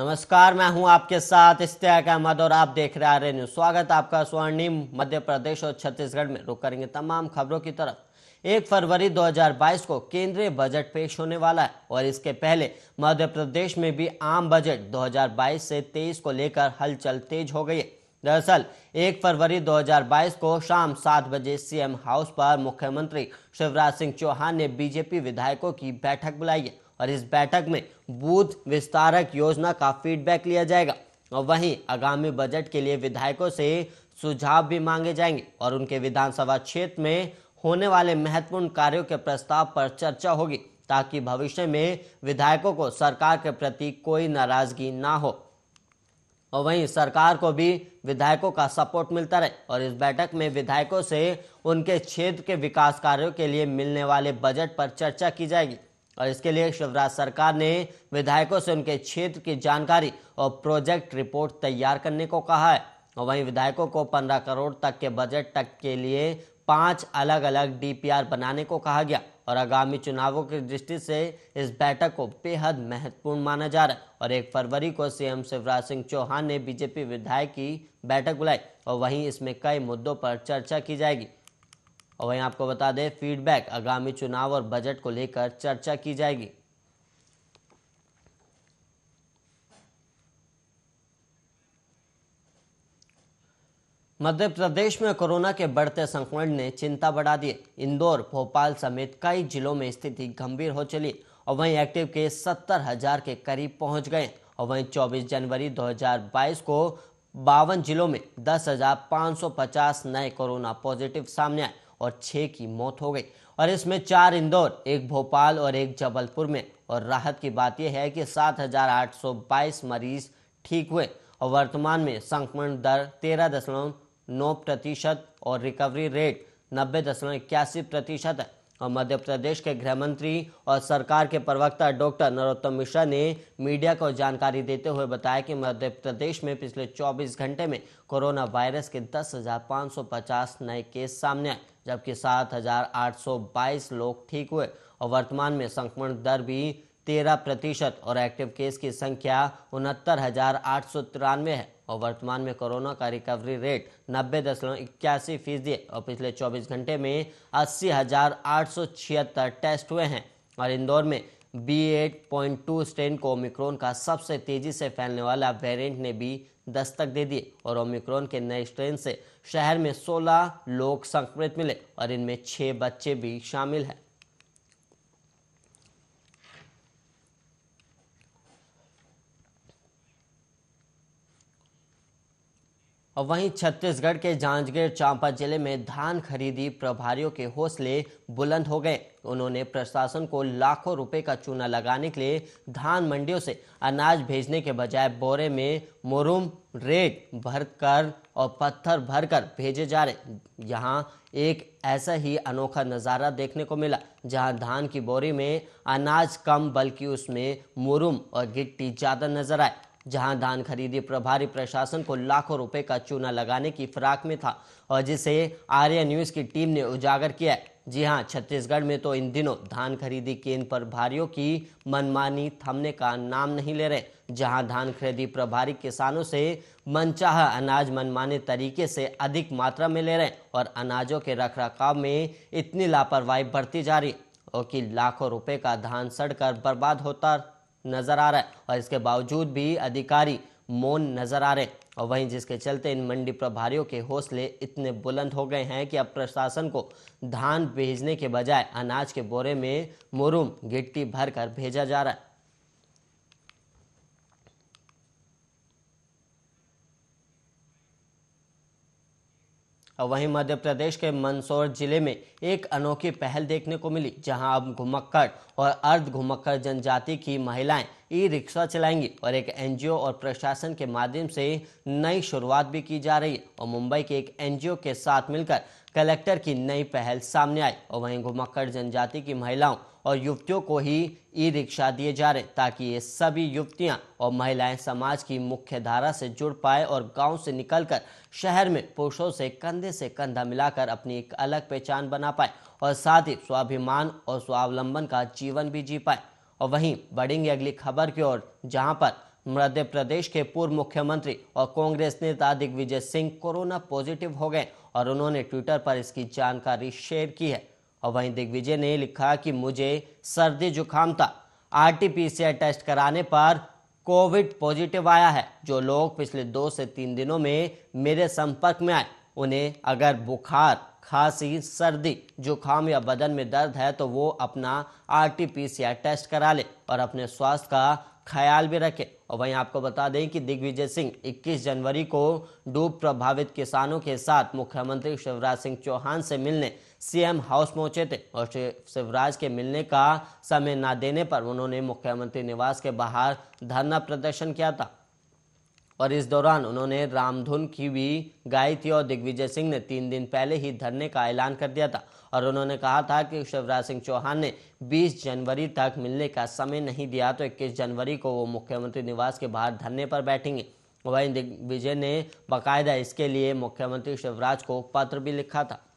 नमस्कार मैं हूं आपके साथ इश्तियाक अहमद और आप देख रहे हैं न्यूज स्वागत आपका स्वर्णिम मध्य प्रदेश और छत्तीसगढ़ में रुक करेंगे तमाम खबरों की तरफ एक फरवरी 2022 को केंद्रीय बजट पेश होने वाला है और इसके पहले मध्य प्रदेश में भी आम बजट 2022 से 23 को लेकर हलचल तेज हो गई है दरअसल 1 फरवरी 2022 को शाम सात बजे सीएम हाउस पर मुख्यमंत्री शिवराज सिंह चौहान ने बीजेपी विधायकों की बैठक बुलाई है और इस बैठक में बूथ विस्तारक योजना का फीडबैक लिया जाएगा और वहीं आगामी बजट के लिए विधायकों से सुझाव भी मांगे जाएंगे और उनके विधानसभा क्षेत्र में होने वाले महत्वपूर्ण कार्यों के प्रस्ताव पर चर्चा होगी ताकि भविष्य में विधायकों को सरकार के प्रति कोई नाराजगी ना हो और वहीं सरकार को भी विधायकों का सपोर्ट मिलता रहे और इस बैठक में विधायकों से उनके क्षेत्र के विकास कार्यों के लिए मिलने वाले बजट पर चर्चा की जाएगी और इसके लिए शिवराज सरकार ने विधायकों से उनके क्षेत्र की जानकारी और प्रोजेक्ट रिपोर्ट तैयार करने को कहा है और वहीं विधायकों को पंद्रह करोड़ तक के बजट तक के लिए पांच अलग अलग डीपीआर बनाने को कहा गया और आगामी चुनावों की दृष्टि से इस बैठक को बेहद महत्वपूर्ण माना जा रहा है और एक फरवरी को सीएम शिवराज सिंह चौहान ने बीजेपी विधायक की बैठक बुलाई और वहीं इसमें कई मुद्दों पर चर्चा की जाएगी और वहीं आपको बता दें फीडबैक आगामी चुनाव और बजट को लेकर चर्चा की जाएगी मध्य प्रदेश में कोरोना के बढ़ते संक्रमण ने चिंता बढ़ा दी इंदौर भोपाल समेत कई जिलों में स्थिति गंभीर हो चली और वहीं एक्टिव केस सत्तर हजार के करीब पहुंच गए और वहीं 24 जनवरी 2022 को बावन जिलों में 10,550 नए कोरोना पॉजिटिव सामने आए और छः की मौत हो गई और इसमें चार इंदौर एक भोपाल और एक जबलपुर में और राहत की बात यह है कि 7,822 मरीज ठीक हुए और वर्तमान में संक्रमण दर तेरह दशमलव नौ प्रतिशत और रिकवरी रेट नब्बे दशमलव इक्यासी प्रतिशत है और मध्य प्रदेश के गृह मंत्री और सरकार के प्रवक्ता डॉक्टर नरोत्तम मिश्रा ने मीडिया को जानकारी देते हुए बताया कि मध्य प्रदेश में पिछले 24 घंटे में कोरोना वायरस के दस नए केस सामने आए जबकि 7,822 लोग ठीक हुए और वर्तमान में संक्रमण दर भी तेरह प्रतिशत और एक्टिव केस की संख्या उनहत्तर हजार आठ सौ तिरानवे है और वर्तमान में कोरोना का रिकवरी रेट नब्बे दशमलव इक्यासी फीसदी और पिछले चौबीस घंटे में अस्सी हजार आठ सौ छिहत्तर टेस्ट हुए हैं और इंदौर में B eight point two strain को ओमिक्रॉन का सबसे तेजी से फैलने वाला वेरिएंट ने भी दस्तक दे दी और ओमिक्रॉन के नए स्ट्रेन से शहर में 16 लोग संक्रमित मिले और इनमें छह बच्चे भी शामिल हैं और वहीं छत्तीसगढ़ के जांजगीर चांपा जिले में धान खरीदी प्रभारियों के हौसले बुलंद हो गए उन्होंने प्रशासन को लाखों रुपए का चूना लगाने के लिए धान मंडियों से अनाज भेजने के बजाय बोरे में मोरूम रेत भरकर और पत्थर भरकर भेजे जा रहे यहाँ एक ऐसा ही अनोखा नज़ारा देखने को मिला जहाँ धान की बोरी में अनाज कम बल्कि उसमें मुरुम और गिट्टी ज़्यादा नजर आए जहां धान खरीदी प्रभारी प्रशासन को लाखों रुपए का चूना लगाने की फिराक में था और जिसे आर्या न्यूज की टीम ने उजागर किया जी हां छत्तीसगढ़ में तो इन दिनों धान खरीदी केंद्र प्रभारियों की मनमानी थमने का नाम नहीं ले रहे जहां धान खरीदी प्रभारी किसानों से मनचाह अनाज मनमाने तरीके से अधिक मात्रा में ले रहे और अनाजों के रखरखाव में इतनी लापरवाही बढ़ती जा रही और कि लाखों रुपए का धान सड़कर बर्बाद होता नज़र आ रहा है और इसके बावजूद भी अधिकारी मौन नजर आ रहे और वहीं जिसके चलते इन मंडी प्रभारियों के हौसले इतने बुलंद हो गए हैं कि अब प्रशासन को धान भेजने के बजाय अनाज के बोरे में मुरुम गिट्टी भरकर भेजा जा रहा है वहीं मध्य प्रदेश के मंदसौर जिले में एक अनोखी पहल देखने को मिली जहां अब घुमक्कड़ और अर्ध घुमक्कड़ जनजाति की महिलाएं ई रिक्शा चलाएंगी और एक एनजीओ और प्रशासन के माध्यम से नई शुरुआत भी की जा रही है और मुंबई के एक एनजीओ के साथ मिलकर कलेक्टर की नई पहल सामने आई और वहीं घुमक्कड़ जनजाति की महिलाओं और युवतियों को ही ई रिक्शा दिए जा रहे ताकि ये सभी युवतियां और महिलाएं समाज की मुख्य धारा से जुड़ पाए और गांव से निकलकर शहर में पुरुषों से कंधे से कंधा मिलाकर अपनी एक अलग पहचान बना पाए और साथ ही स्वाभिमान और स्वावलंबन का जीवन भी जी पाए और वहीं बढ़ेंगे अगली खबर की ओर जहां पर मध्य प्रदेश के पूर्व मुख्यमंत्री और कांग्रेस नेता दिग्विजय सिंह कोरोना पॉजिटिव हो गए और उन्होंने ट्विटर पर इसकी जानकारी शेयर की है और वहीं दिग्विजय ने लिखा कि मुझे सर्दी जुकाम था आर टेस्ट कराने पर कोविड पॉजिटिव आया है जो लोग पिछले दो से तीन दिनों में मेरे संपर्क में आए उन्हें अगर बुखार खांसी सर्दी जुकाम या बदन में दर्द है तो वो अपना आरटीपीसीआर टेस्ट करा ले और अपने स्वास्थ्य का ख्याल भी रखें और वहीं आपको बता दें कि दिग्विजय सिंह 21 जनवरी को डूब प्रभावित किसानों के साथ मुख्यमंत्री शिवराज सिंह चौहान से मिलने सीएम हाउस पहुंचे थे और शिवराज के मिलने का समय न देने पर उन्होंने मुख्यमंत्री निवास के बाहर धरना प्रदर्शन किया था और इस दौरान उन्होंने रामधुन की भी गाई थी और दिग्विजय सिंह ने तीन दिन पहले ही धरने का ऐलान कर दिया था और उन्होंने कहा था कि शिवराज सिंह चौहान ने 20 जनवरी तक मिलने का समय नहीं दिया तो 21 जनवरी को वो मुख्यमंत्री निवास के बाहर धरने पर बैठेंगे वहीं दिग्विजय ने बाकायदा इसके लिए मुख्यमंत्री शिवराज को पत्र भी लिखा था